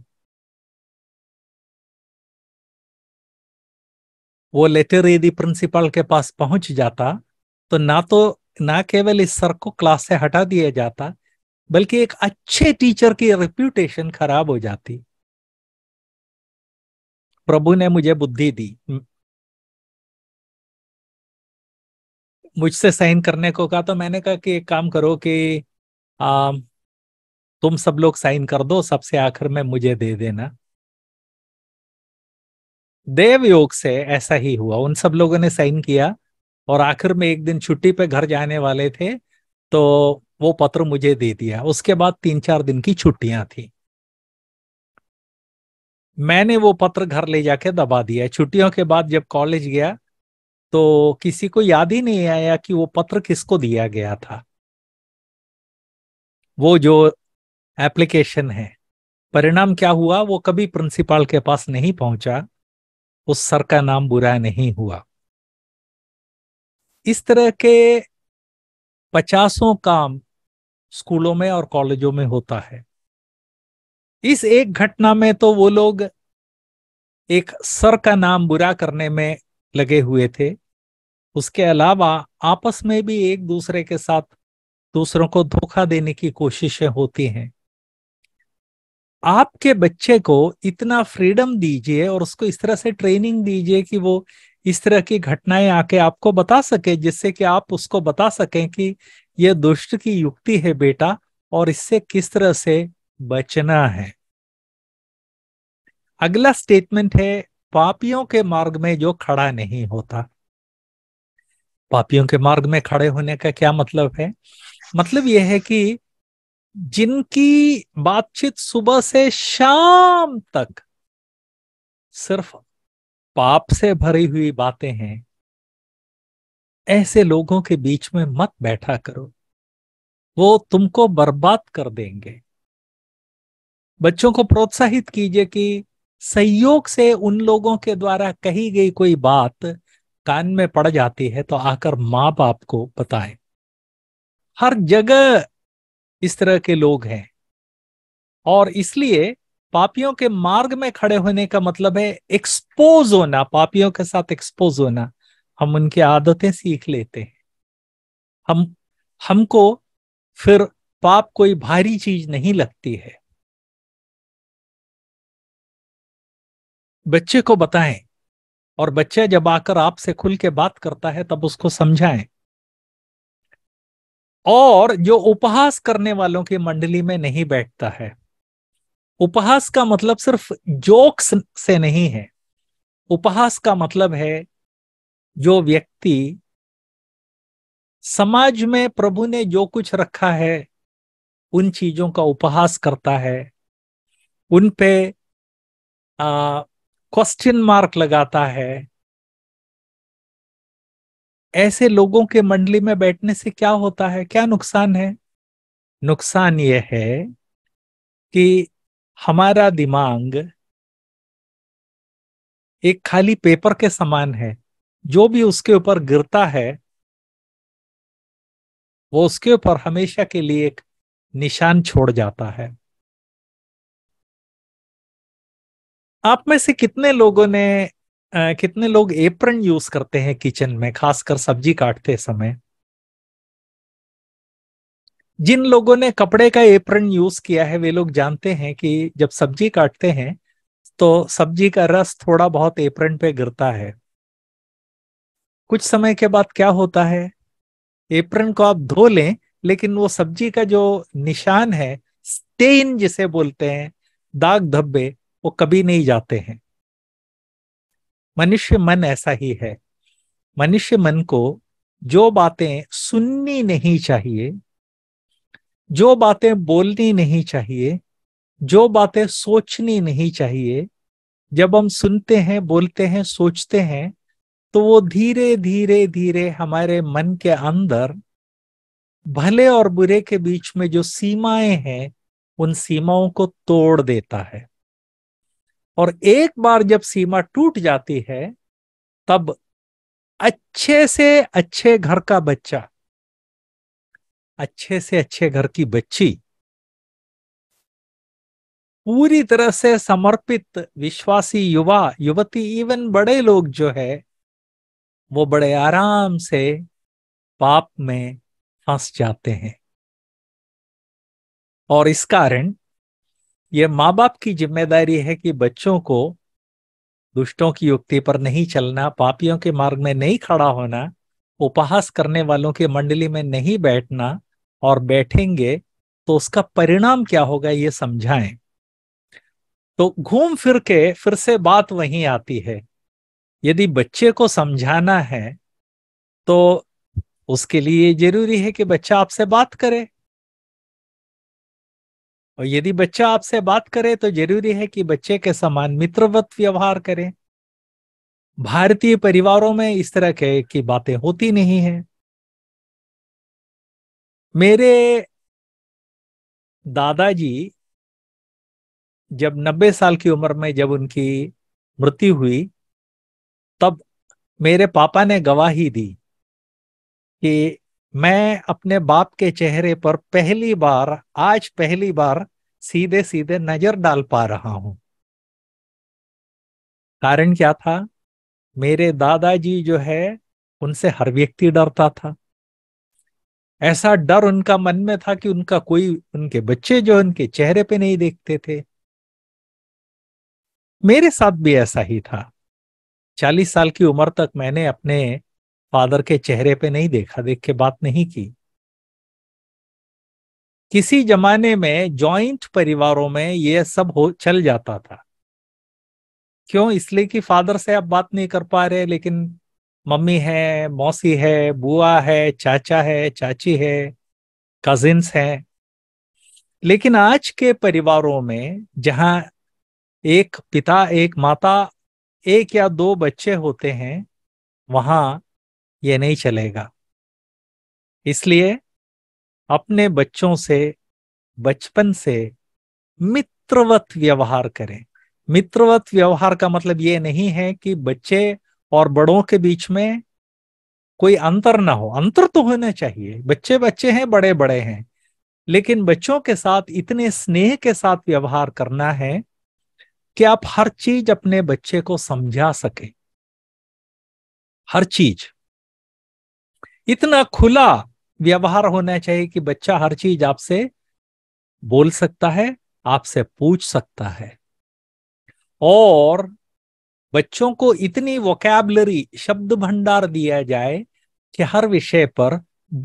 वो लेटर यदि प्रिंसिपल के पास पहुंच जाता तो ना तो ना केवल इस सर को क्लास से हटा दिया जाता बल्कि एक अच्छे टीचर की रिप्यूटेशन खराब हो जाती प्रभु ने मुझे बुद्धि दी मुझसे साइन करने को कहा तो मैंने कहा कि एक काम करो कि आ, तुम सब लोग साइन कर दो सबसे आखिर में मुझे दे देना देव योग से ऐसा ही हुआ उन सब लोगों ने साइन किया और आखिर में एक दिन छुट्टी पे घर जाने वाले थे तो वो पत्र मुझे दे दिया उसके बाद तीन चार दिन की छुट्टियां थी मैंने वो पत्र घर ले जाके दबा दिया छुट्टियों के बाद जब कॉलेज गया तो किसी को याद ही नहीं आया कि वो पत्र किसको दिया गया था वो जो एप्लीकेशन है परिणाम क्या हुआ वो कभी प्रिंसिपल के पास नहीं पहुंचा उस सर का नाम बुरा नहीं हुआ इस तरह के पचासों काम स्कूलों में और कॉलेजों में होता है इस एक घटना में तो वो लोग एक सर का नाम बुरा करने में लगे हुए थे उसके अलावा आपस में भी एक दूसरे के साथ दूसरों को धोखा देने की कोशिशें होती हैं आपके बच्चे को इतना फ्रीडम दीजिए और उसको इस तरह से ट्रेनिंग दीजिए कि वो इस तरह की घटनाएं आके आपको बता सके जिससे कि आप उसको बता सकें कि यह दुष्ट की युक्ति है बेटा और इससे किस तरह से बचना है अगला स्टेटमेंट है पापियों के मार्ग में जो खड़ा नहीं होता पापियों के मार्ग में खड़े होने का क्या मतलब है मतलब यह है कि जिनकी बातचीत सुबह से शाम तक सिर्फ पाप से भरी हुई बातें हैं ऐसे लोगों के बीच में मत बैठा करो वो तुमको बर्बाद कर देंगे बच्चों को प्रोत्साहित कीजिए कि संयोग से उन लोगों के द्वारा कही गई कोई बात कान में पड़ जाती है तो आकर माँ बाप को बताएं हर जगह इस तरह के लोग हैं और इसलिए पापियों के मार्ग में खड़े होने का मतलब है एक्सपोज होना पापियों के साथ एक्सपोज होना हम उनकी आदतें सीख लेते हैं हम हमको फिर पाप कोई भारी चीज नहीं लगती है बच्चे को बताएं और बच्चे जब आकर आपसे खुल के बात करता है तब उसको समझाएं और जो उपहास करने वालों की मंडली में नहीं बैठता है उपहास का मतलब सिर्फ जोक्स से नहीं है उपहास का मतलब है जो व्यक्ति समाज में प्रभु ने जो कुछ रखा है उन चीजों का उपहास करता है उन पे क्वेश्चन मार्क लगाता है ऐसे लोगों के मंडली में बैठने से क्या होता है क्या नुकसान है नुकसान यह है कि हमारा दिमाग एक खाली पेपर के समान है जो भी उसके ऊपर गिरता है वो उसके ऊपर हमेशा के लिए एक निशान छोड़ जाता है आप में से कितने लोगों ने आ, कितने लोग एप्रन यूज करते हैं किचन में खासकर सब्जी काटते समय जिन लोगों ने कपड़े का एप्रन यूज किया है वे लोग जानते हैं कि जब सब्जी काटते हैं तो सब्जी का रस थोड़ा बहुत एप्रन पे गिरता है कुछ समय के बाद क्या होता है एप्रन को आप धो लें लेकिन वो सब्जी का जो निशान है स्टेन जिसे बोलते हैं दाग धब्बे वो कभी नहीं जाते हैं मनुष्य मन ऐसा ही है मनुष्य मन को जो बातें सुननी नहीं चाहिए जो बातें बोलनी नहीं चाहिए जो बातें सोचनी नहीं चाहिए जब हम सुनते हैं बोलते हैं सोचते हैं तो वो धीरे धीरे धीरे हमारे मन के अंदर भले और बुरे के बीच में जो सीमाएं हैं उन सीमाओं को तोड़ देता है और एक बार जब सीमा टूट जाती है तब अच्छे से अच्छे घर का बच्चा अच्छे से अच्छे घर की बच्ची पूरी तरह से समर्पित विश्वासी युवा युवती इवन बड़े लोग जो है वो बड़े आराम से पाप में फंस जाते हैं और इस कारण ये माँ बाप की जिम्मेदारी है कि बच्चों को दुष्टों की युक्ति पर नहीं चलना पापियों के मार्ग में नहीं खड़ा होना उपहास करने वालों की मंडली में नहीं बैठना और बैठेंगे तो उसका परिणाम क्या होगा ये समझाएं तो घूम फिर के फिर से बात वहीं आती है यदि बच्चे को समझाना है तो उसके लिए जरूरी है कि बच्चा आपसे बात करे और यदि बच्चा आपसे बात करे तो जरूरी है कि बच्चे के समान मित्रवत व्यवहार करे भारतीय परिवारों में इस तरह के की बातें होती नहीं है मेरे दादाजी जब 90 साल की उम्र में जब उनकी मृत्यु हुई तब मेरे पापा ने गवाही दी कि मैं अपने बाप के चेहरे पर पहली बार आज पहली बार सीधे सीधे नजर डाल पा रहा हूं कारण क्या था मेरे दादाजी जो है उनसे हर व्यक्ति डरता था ऐसा डर उनका मन में था कि उनका कोई उनके बच्चे जो उनके चेहरे पे नहीं देखते थे मेरे साथ भी ऐसा ही था चालीस साल की उम्र तक मैंने अपने फादर के चेहरे पे नहीं देखा देख के बात नहीं की किसी जमाने में जॉइंट परिवारों में यह सब हो चल जाता था क्यों इसलिए कि फादर से आप बात नहीं कर पा रहे लेकिन मम्मी है मौसी है बुआ है चाचा है चाची है कजिन्स हैं लेकिन आज के परिवारों में जहां एक पिता एक माता एक या दो बच्चे होते हैं वहां ये नहीं चलेगा इसलिए अपने बच्चों से बचपन से मित्रवत व्यवहार करें मित्रवत व्यवहार का मतलब ये नहीं है कि बच्चे और बड़ों के बीच में कोई अंतर ना हो अंतर तो होना चाहिए बच्चे बच्चे हैं बड़े बड़े हैं लेकिन बच्चों के साथ इतने स्नेह के साथ व्यवहार करना है कि आप हर चीज अपने बच्चे को समझा सके हर चीज इतना खुला व्यवहार होना चाहिए कि बच्चा हर चीज आपसे बोल सकता है आपसे पूछ सकता है और बच्चों को इतनी वोकैबलरी शब्द भंडार दिया जाए कि हर विषय पर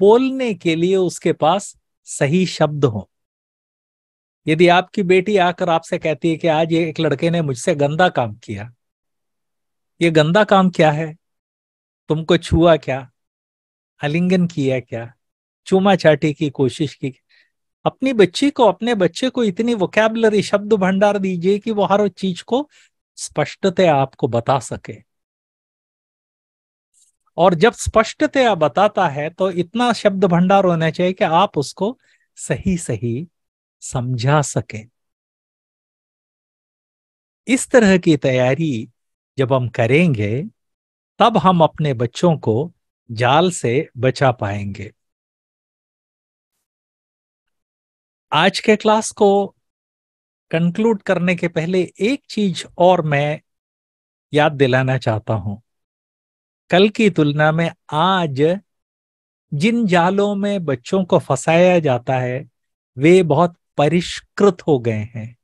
बोलने के लिए उसके पास सही शब्द हो यदि आपकी बेटी आकर आपसे कहती है कि आज ये एक लड़के ने मुझसे गंदा काम किया ये गंदा काम क्या है तुमको छुआ क्या आलिंगन किया क्या चूमा चाटी की कोशिश की अपनी बच्ची को अपने बच्चे को इतनी वोकैबलरी शब्द भंडार दीजिए कि वो हर चीज को स्पष्टतया आपको बता सके और जब स्पष्टतया बताता है तो इतना शब्द भंडार होना चाहिए कि आप उसको सही सही समझा सकें इस तरह की तैयारी जब हम करेंगे तब हम अपने बच्चों को जाल से बचा पाएंगे आज के क्लास को कंक्लूड करने के पहले एक चीज और मैं याद दिलाना चाहता हूं कल की तुलना में आज जिन जालों में बच्चों को फंसाया जाता है वे बहुत परिष्कृत हो गए हैं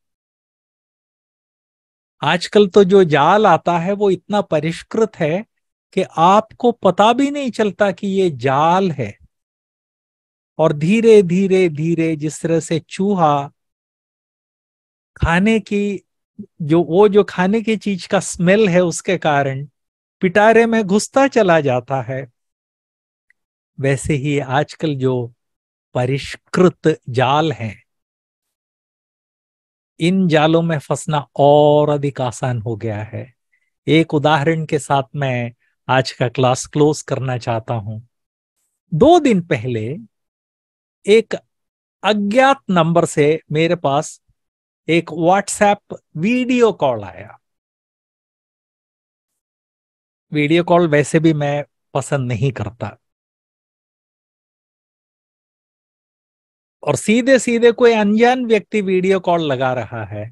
आजकल तो जो जाल आता है वो इतना परिष्कृत है कि आपको पता भी नहीं चलता कि ये जाल है और धीरे धीरे धीरे जिस तरह से चूहा खाने की जो वो जो खाने की चीज का स्मेल है उसके कारण पिटारे में घुसता चला जाता है वैसे ही आजकल जो परिष्कृत जाल हैं इन जालों में फंसना और अधिक आसान हो गया है एक उदाहरण के साथ मैं आज का क्लास क्लोज करना चाहता हूं दो दिन पहले एक अज्ञात नंबर से मेरे पास एक व्हाट्सएप वीडियो कॉल आया वीडियो कॉल वैसे भी मैं पसंद नहीं करता और सीधे सीधे कोई अनजान व्यक्ति वीडियो कॉल लगा रहा है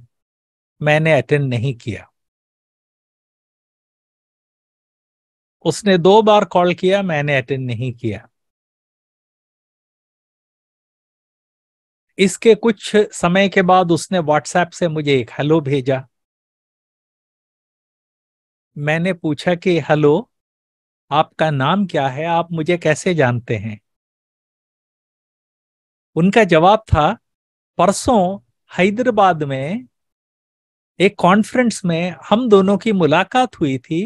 मैंने अटेंड नहीं किया उसने दो बार कॉल किया मैंने अटेंड नहीं किया इसके कुछ समय के बाद उसने व्हाट्सएप से मुझे एक हेलो भेजा मैंने पूछा कि हेलो आपका नाम क्या है आप मुझे कैसे जानते हैं उनका जवाब था परसों हैदराबाद में एक कॉन्फ्रेंस में हम दोनों की मुलाकात हुई थी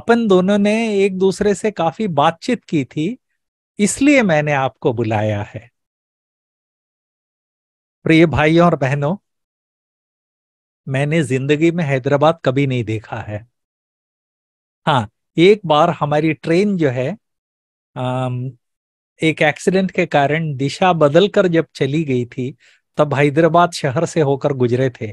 अपन दोनों ने एक दूसरे से काफी बातचीत की थी इसलिए मैंने आपको बुलाया है प्रिय भाइयों और बहनों मैंने जिंदगी में हैदराबाद कभी नहीं देखा है हाँ एक बार हमारी ट्रेन जो है एक एक्सीडेंट के कारण दिशा बदल कर जब चली गई थी तब हैदराबाद शहर से होकर गुजरे थे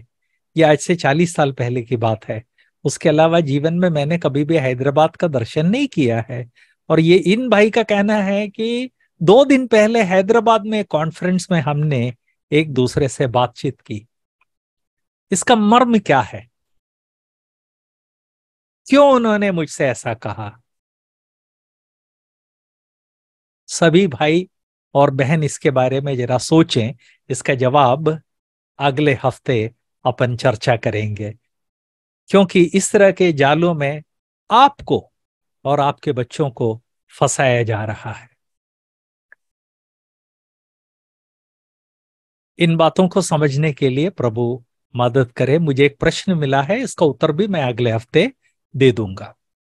ये आज से चालीस साल पहले की बात है उसके अलावा जीवन में मैंने कभी भी हैदराबाद का दर्शन नहीं किया है और ये इन भाई का कहना है कि दो दिन पहले हैदराबाद में कॉन्फ्रेंस में हमने एक दूसरे से बातचीत की इसका मर्म क्या है क्यों उन्होंने मुझसे ऐसा कहा सभी भाई और बहन इसके बारे में जरा सोचें इसका जवाब अगले हफ्ते अपन चर्चा करेंगे क्योंकि इस तरह के जालों में आपको और आपके बच्चों को फंसाया जा रहा है इन बातों को समझने के लिए प्रभु मदद करे मुझे एक प्रश्न मिला है इसका उत्तर भी मैं अगले हफ्ते दे दूंगा